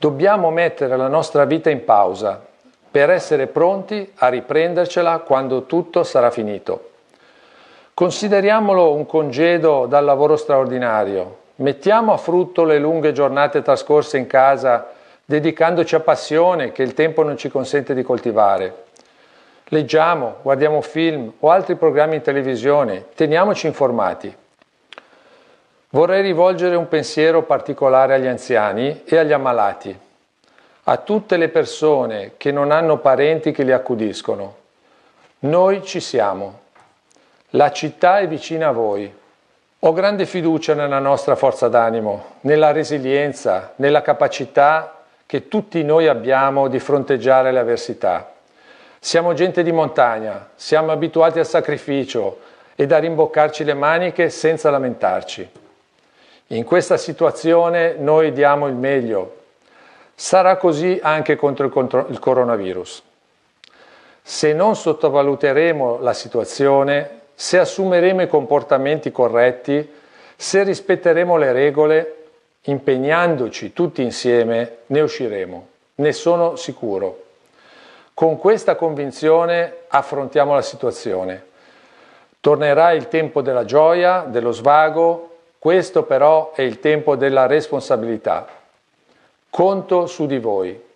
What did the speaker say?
Dobbiamo mettere la nostra vita in pausa per essere pronti a riprendercela quando tutto sarà finito. Consideriamolo un congedo dal lavoro straordinario. Mettiamo a frutto le lunghe giornate trascorse in casa dedicandoci a passione che il tempo non ci consente di coltivare. Leggiamo, guardiamo film o altri programmi in televisione, teniamoci informati. Vorrei rivolgere un pensiero particolare agli anziani e agli ammalati, a tutte le persone che non hanno parenti che li accudiscono. Noi ci siamo. La città è vicina a voi. Ho grande fiducia nella nostra forza d'animo, nella resilienza, nella capacità che tutti noi abbiamo di fronteggiare le avversità. Siamo gente di montagna, siamo abituati al sacrificio ed a rimboccarci le maniche senza lamentarci. In questa situazione noi diamo il meglio. Sarà così anche contro il, contro il coronavirus. Se non sottovaluteremo la situazione, se assumeremo i comportamenti corretti, se rispetteremo le regole, impegnandoci tutti insieme, ne usciremo. Ne sono sicuro. Con questa convinzione affrontiamo la situazione. Tornerà il tempo della gioia, dello svago, questo però è il tempo della responsabilità. Conto su di voi.